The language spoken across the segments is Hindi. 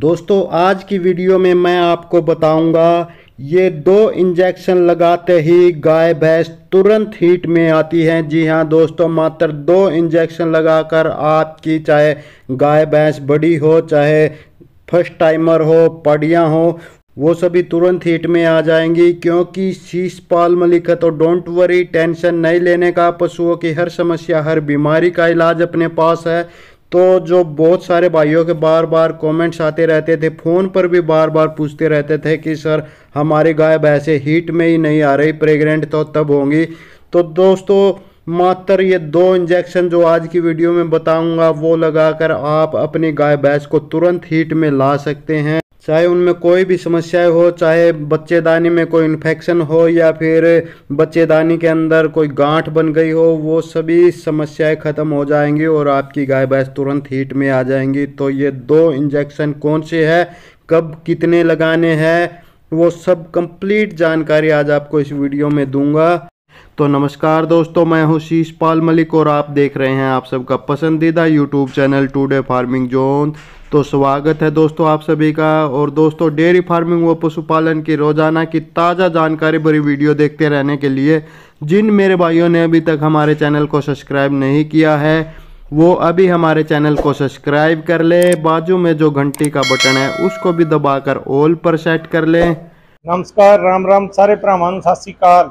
दोस्तों आज की वीडियो में मैं आपको बताऊंगा ये दो इंजेक्शन लगाते ही गाय भैंस तुरंत हीट में आती हैं जी हाँ दोस्तों मात्र दो इंजेक्शन लगाकर आपकी चाहे गाय भैंस बड़ी हो चाहे फर्स्ट टाइमर हो पढ़िया हो वो सभी तुरंत हीट में आ जाएंगी क्योंकि शीश पाल मलिक है तो डोंट वरी टेंशन नहीं लेने का पशुओं की हर समस्या हर बीमारी का इलाज अपने पास है तो जो बहुत सारे भाइयों के बार बार कमेंट्स आते रहते थे फ़ोन पर भी बार बार पूछते रहते थे कि सर हमारी गाय भैंसे हीट में ही नहीं आ रही प्रेग्नेंट तो तब होंगी तो दोस्तों मात्र ये दो इंजेक्शन जो आज की वीडियो में बताऊंगा वो लगाकर आप अपनी गाय भैंस को तुरंत हीट में ला सकते हैं चाहे उनमें कोई भी समस्या हो चाहे बच्चेदानी में कोई इन्फेक्शन हो या फिर बच्चेदानी के अंदर कोई गांठ बन गई हो वो सभी समस्याएं ख़त्म हो जाएंगी और आपकी गाय भैंस तुरंत हीट में आ जाएंगी तो ये दो इंजेक्शन कौन से हैं कब कितने लगाने हैं वो सब कंप्लीट जानकारी आज आपको इस वीडियो में दूंगा तो नमस्कार दोस्तों मैं हूं शीश पाल मलिक और आप देख रहे हैं आप सबका पसंदीदा YouTube channel today farming zone तो स्वागत है दोस्तों आप सभी का और दोस्तों डेयरी फार्मिंग व पशुपालन की रोज़ाना की ताज़ा जानकारी भरी वीडियो देखते रहने के लिए जिन मेरे भाइयों ने अभी तक हमारे चैनल को सब्सक्राइब नहीं किया है वो अभी हमारे चैनल को सब्सक्राइब कर ले बाजू में जो घंटी का बटन है उसको भी दबाकर ऑल पर सेट कर लें नमस्कार राम राम सारे ब्राह्मण सात श्रीकाल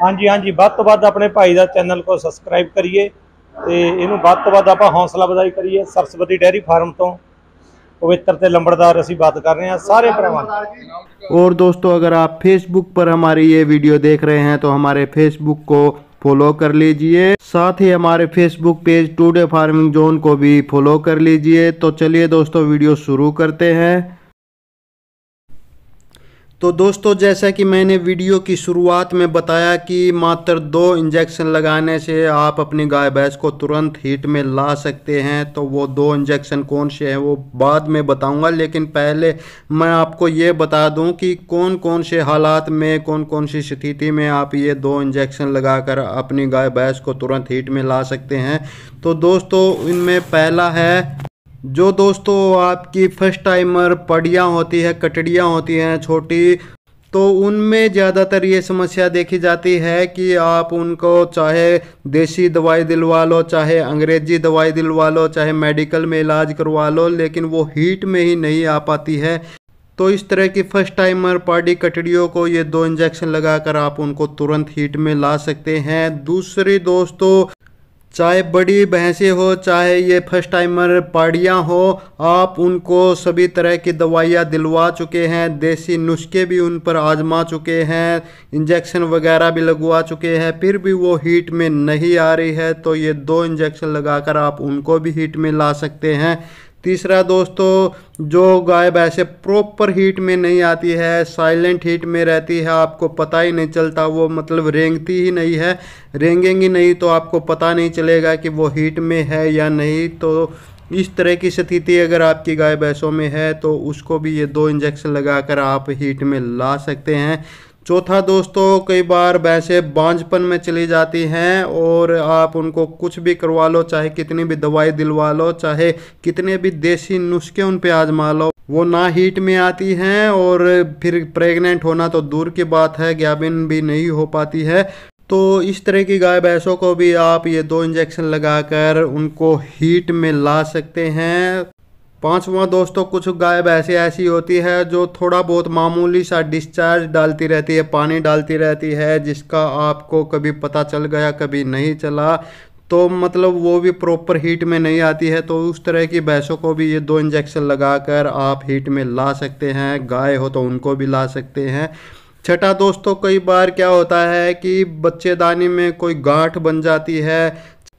हाँ जी ਵੱਧ ਤੋਂ ਵੱਧ ਆਪਣੇ ਭਾਈ ਦਾ ਚੈਨਲ ਕੋ ਸਬਸਕ੍ਰਾਈਬ ਕਰੀਏ ਤੇ ਇਹਨੂੰ ਵੱਧ ਤੋਂ ਵੱਧ ਆਪਾਂ हौसला बधाई करिए सरस्वती डेयरी फार्म तो पवित्र तो लंबड़दार असी बात कर रहे हैं सारे भावों और दोस्तों अगर आप फेसबुक पर हमारी ये वीडियो देख रहे हैं तो हमारे फेसबुक को फॉलो कर लीजिए साथ ही हमारे Facebook page today farming zone को भी फॉलो कर लीजिए तो चलिए दोस्तों वीडियो शुरू करते हैं तो दोस्तों जैसा कि मैंने वीडियो की शुरुआत में बताया कि मात्र दो इंजेक्शन लगाने से आप अपनी गाय भैंस को तुरंत हीट में ला सकते हैं तो वो दो इंजेक्शन कौन से हैं वो बाद में बताऊंगा लेकिन पहले मैं आपको ये बता दूं कि कौन कौन से हालात में कौन कौन सी स्थिति में आप ये दो इंजेक्शन लगाकर अपनी गाय भैंस को तुरंत हीट में ला सकते हैं तो दोस्तों इनमें पहला है जो दोस्तों आपकी फर्स्ट टाइमर पड़ियाँ होती है कटड़ियाँ होती हैं छोटी तो उनमें ज़्यादातर ये समस्या देखी जाती है कि आप उनको चाहे देसी दवाई दिलवा लो चाहे अंग्रेजी दवाई दिलवा लो चाहे मेडिकल में इलाज करवा लो लेकिन वो हीट में ही नहीं आ पाती है तो इस तरह की फर्स्ट टाइमर पार्टी कटड़ियों को ये दो इंजेक्शन लगाकर आप उनको तुरंत हीट में ला सकते हैं दूसरी दोस्तों चाहे बड़ी भैंसे हो चाहे ये फर्स्ट टाइमर पाड़ियाँ हो आप उनको सभी तरह की दवाइयाँ दिलवा चुके हैं देसी नुस्खे भी उन पर आजमा चुके हैं इंजेक्शन वगैरह भी लगवा चुके हैं फिर भी वो हीट में नहीं आ रही है तो ये दो इंजेक्शन लगाकर आप उनको भी हीट में ला सकते हैं तीसरा दोस्तों जो गाय वैसे प्रॉपर हीट में नहीं आती है साइलेंट हीट में रहती है आपको पता ही नहीं चलता वो मतलब रेंगती ही नहीं है रेंगेंगी नहीं तो आपको पता नहीं चलेगा कि वो हीट में है या नहीं तो इस तरह की स्थिति अगर आपकी गाय भैंसों में है तो उसको भी ये दो इंजेक्शन लगाकर आप हीट में ला सकते हैं चौथा दोस्तों कई बार भैंसे बांझपन में चली जाती हैं और आप उनको कुछ भी करवा लो चाहे कितनी भी दवाई दिलवा लो चाहे कितने भी देसी नुस्खे उन पर आजमा लो वो ना हीट में आती हैं और फिर प्रेग्नेंट होना तो दूर की बात है गैबिन भी नहीं हो पाती है तो इस तरह की गाय भैंसों को भी आप ये दो इंजेक्शन लगाकर उनको हीट में ला सकते हैं पांचवा दोस्तों कुछ गाय भैंसें ऐसी होती है जो थोड़ा बहुत मामूली सा डिस्चार्ज डालती रहती है पानी डालती रहती है जिसका आपको कभी पता चल गया कभी नहीं चला तो मतलब वो भी प्रॉपर हीट में नहीं आती है तो उस तरह की भैंसों को भी ये दो इंजेक्शन लगाकर आप हीट में ला सकते हैं गाय हो तो उनको भी ला सकते हैं छठा दोस्तों कई बार क्या होता है कि बच्चेदानी में कोई गांठ बन जाती है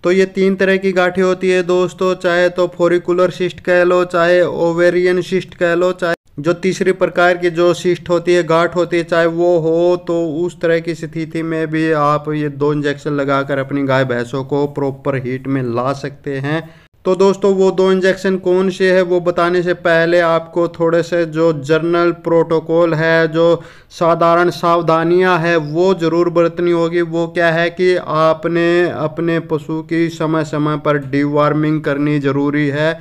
तो ये तीन तरह की गाठी होती है दोस्तों चाहे तो फोरिकुलर सिस्ट कह लो चाहे ओवेरियन सिस्ट कह लो चाहे जो तीसरी प्रकार की जो सिस्ट होती है गाठ होती है चाहे वो हो तो उस तरह की स्थिति में भी आप ये दो इंजेक्शन लगाकर अपनी गाय भैंसों को प्रॉपर हीट में ला सकते हैं तो दोस्तों वो दो इंजेक्शन कौन से है वो बताने से पहले आपको थोड़े से जो जर्नल प्रोटोकॉल है जो साधारण सावधानियां है वो ज़रूर बरतनी होगी वो क्या है कि आपने अपने पशु की समय समय पर डीवार्मिंग करनी ज़रूरी है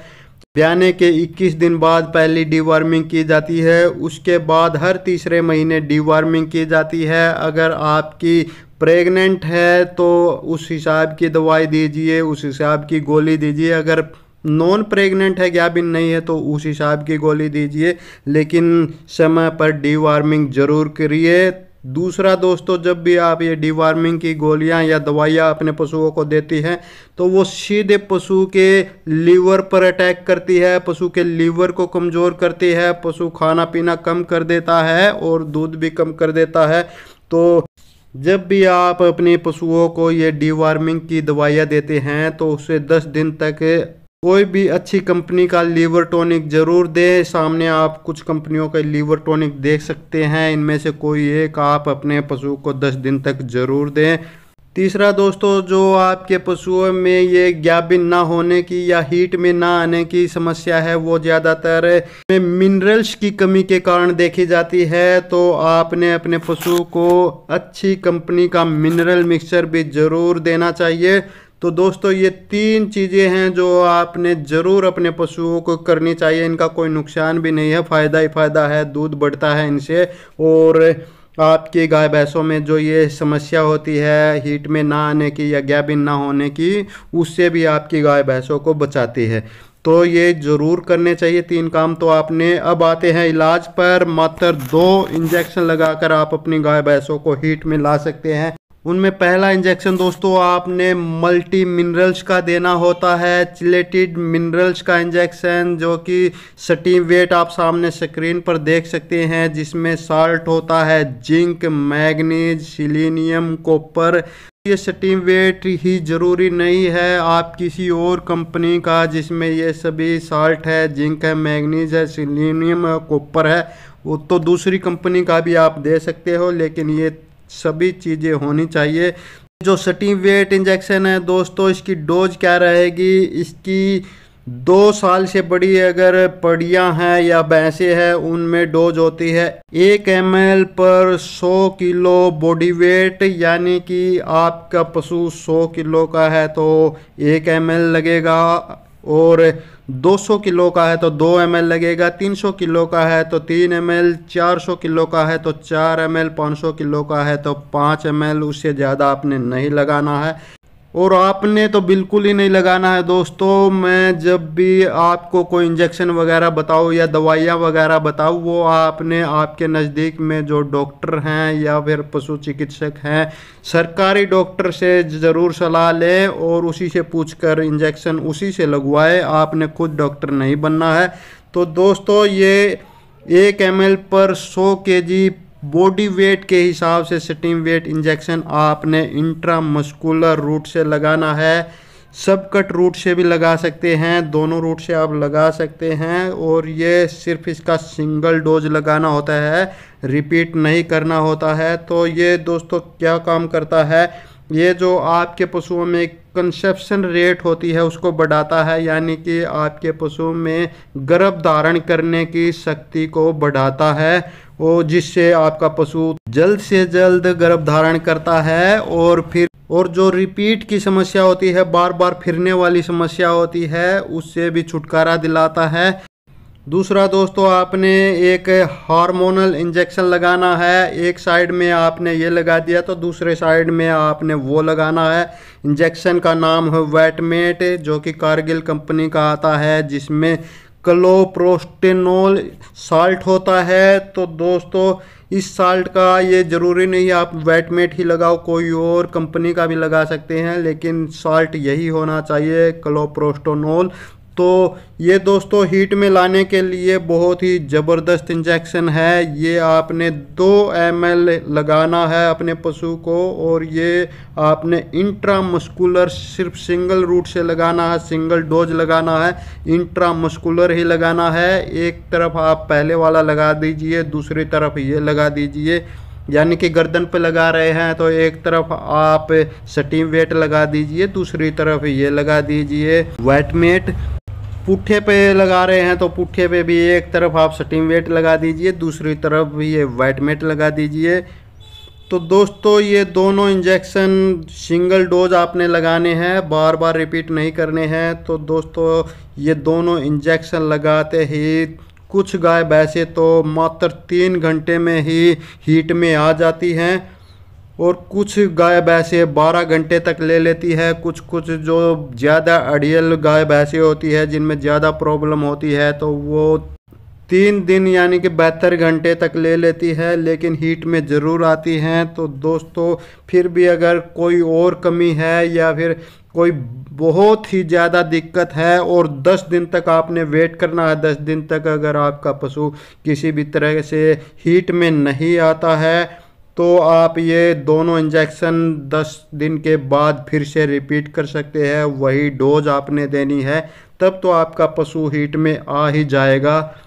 ब्याने के 21 दिन बाद पहली डीवार्मिंग की जाती है उसके बाद हर तीसरे महीने डीवार्मिंग की जाती है अगर आपकी प्रेग्नेंट है तो उस हिसाब की दवाई दीजिए उस हिसाब की गोली दीजिए अगर नॉन प्रेग्नेंट है गैबिन नहीं है तो उस हिसाब की गोली दीजिए लेकिन समय पर डीवार्मिंग ज़रूर करिए दूसरा दोस्तों जब भी आप ये डिवार्मिंग की गोलियां या दवाइयां अपने पशुओं को देती हैं तो वो सीधे पशु के लीवर पर अटैक करती है पशु के लीवर को कमज़ोर करती है पशु खाना पीना कम कर देता है और दूध भी कम कर देता है तो जब भी आप अपने पशुओं को ये डिवार्मिंग की दवाइयाँ देते हैं तो उसे दस दिन तक कोई भी अच्छी कंपनी का लीवर टॉनिक ज़रूर दें सामने आप कुछ कंपनियों का लीवर टॉनिक देख सकते हैं इनमें से कोई एक आप अपने पशु को 10 दिन तक ज़रूर दें तीसरा दोस्तों जो आपके पशुओं में ये गैबिन ना होने की या हीट में ना आने की समस्या है वो ज़्यादातर मिनरल्स की कमी के कारण देखी जाती है तो आपने अपने पशु को अच्छी कंपनी का मिनरल मिक्सचर भी ज़रूर देना चाहिए तो दोस्तों ये तीन चीज़ें हैं जो आपने ज़रूर अपने पशुओं को करनी चाहिए इनका कोई नुकसान भी नहीं है फ़ायदा ही फ़ायदा है दूध बढ़ता है इनसे और आपकी गाय भैंसों में जो ये समस्या होती है हीट में ना आने की या गैबिन ना होने की उससे भी आपकी गाय भैंसों को बचाती है तो ये ज़रूर करने चाहिए तीन काम तो आपने अब आते हैं इलाज पर मात्र दो इंजेक्शन लगाकर आप अपनी गाय भैंसों को हीट में ला सकते हैं उनमें पहला इंजेक्शन दोस्तों आपने मल्टी मिनरल्स का देना होता है चिलेटेड मिनरल्स का इंजेक्शन जो कि सटीम वेट आप सामने स्क्रीन पर देख सकते हैं जिसमें साल्ट होता है जिंक मैग्नीज सिलीनियम कॉपर ये सटीम वेट ही ज़रूरी नहीं है आप किसी और कंपनी का जिसमें ये सभी साल्ट है जिंक है मैग्नीज है सिलीनियम है कॉपर है वो तो दूसरी कंपनी का भी आप दे सकते हो लेकिन ये सभी चीज़ें होनी चाहिए जो सटी वेट इंजेक्शन है दोस्तों इसकी डोज क्या रहेगी इसकी दो साल से बड़ी अगर पड़ियाँ हैं या भैंसे हैं उनमें डोज होती है एक एम पर 100 किलो बॉडी वेट यानी कि आपका पशु 100 किलो का है तो एक एम लगेगा और 200 किलो का है तो 2 एम लगेगा 300 किलो का है तो 3 एम 400 किलो का है तो 4 एम 500 किलो का है तो 5 एम उससे ज़्यादा आपने नहीं लगाना है और आपने तो बिल्कुल ही नहीं लगाना है दोस्तों मैं जब भी आपको कोई इंजेक्शन वगैरह बताऊँ या दवाइयाँ वगैरह बताऊँ वो आपने आपके नज़दीक में जो डॉक्टर हैं या फिर पशु चिकित्सक हैं सरकारी डॉक्टर से ज़रूर सलाह लें और उसी से पूछकर इंजेक्शन उसी से लगवाए आपने खुद डॉक्टर नहीं बनना है तो दोस्तों ये एक एम पर सौ के जी बॉडी वेट के हिसाब से स्टीम वेट इंजेक्शन आपने इंट्रामस्कुलर रूट से लगाना है सब कट रूट से भी लगा सकते हैं दोनों रूट से आप लगा सकते हैं और ये सिर्फ इसका सिंगल डोज लगाना होता है रिपीट नहीं करना होता है तो ये दोस्तों क्या काम करता है ये जो आपके पशुओं में कंसेप्शन रेट होती है उसको बढ़ाता है यानी कि आपके पशुओं में गर्भ धारण करने की शक्ति को बढ़ाता है वो जिससे आपका पशु जल्द से जल्द गर्भ धारण करता है और फिर और जो रिपीट की समस्या होती है बार बार फिरने वाली समस्या होती है उससे भी छुटकारा दिलाता है दूसरा दोस्तों आपने एक हार्मोनल इंजेक्शन लगाना है एक साइड में आपने ये लगा दिया तो दूसरे साइड में आपने वो लगाना है इंजेक्शन का नाम है वेटमेट जो कि कारगिल कंपनी का आता है जिसमें क्लोप्रोस्टेनोल साल्ट होता है तो दोस्तों इस साल्ट का ये ज़रूरी नहीं आप वेटमेट ही लगाओ कोई और कंपनी का भी लगा सकते हैं लेकिन साल्ट यही होना चाहिए क्लोप्रोस्टोनोल तो ये दोस्तों हीट में लाने के लिए बहुत ही ज़बरदस्त इंजेक्शन है ये आपने दो एम लगाना है अपने पशु को और ये आपने इंट्रामस्कुलर सिर्फ सिंगल रूट से लगाना है सिंगल डोज लगाना है इंट्रामस्कुलर ही लगाना है एक तरफ आप पहले वाला लगा दीजिए दूसरी तरफ ये लगा दीजिए यानी कि गर्दन पे लगा रहे हैं तो एक तरफ आप सटीम वेट लगा दीजिए दूसरी तरफ ये लगा दीजिए मेट पुट्ठे पे लगा रहे हैं तो पुट्ठे पे भी एक तरफ आप सटिंग वेट लगा दीजिए दूसरी तरफ भी ये वाइट मेट लगा दीजिए तो दोस्तों ये दोनों इंजेक्शन सिंगल डोज आपने लगाने हैं बार बार रिपीट नहीं करने हैं तो दोस्तों ये दोनों इंजेक्शन लगाते ही कुछ गाय वैसे तो मात्र तीन घंटे में ही हीट में आ जाती हैं और कुछ गाय भैंसे बारह घंटे तक ले लेती है कुछ कुछ जो ज़्यादा अड़ियल गाय भैंसे होती है जिनमें ज़्यादा प्रॉब्लम होती है तो वो तीन दिन यानी कि बहत्तर घंटे तक ले लेती है लेकिन हीट में ज़रूर आती हैं तो दोस्तों फिर भी अगर कोई और कमी है या फिर कोई बहुत ही ज़्यादा दिक्कत है और 10 दिन तक आपने वेट करना है 10 दिन तक अगर आपका पशु किसी भी तरह से हीट में नहीं आता है तो आप ये दोनों इंजेक्शन 10 दिन के बाद फिर से रिपीट कर सकते हैं वही डोज आपने देनी है तब तो आपका पशु हीट में आ ही जाएगा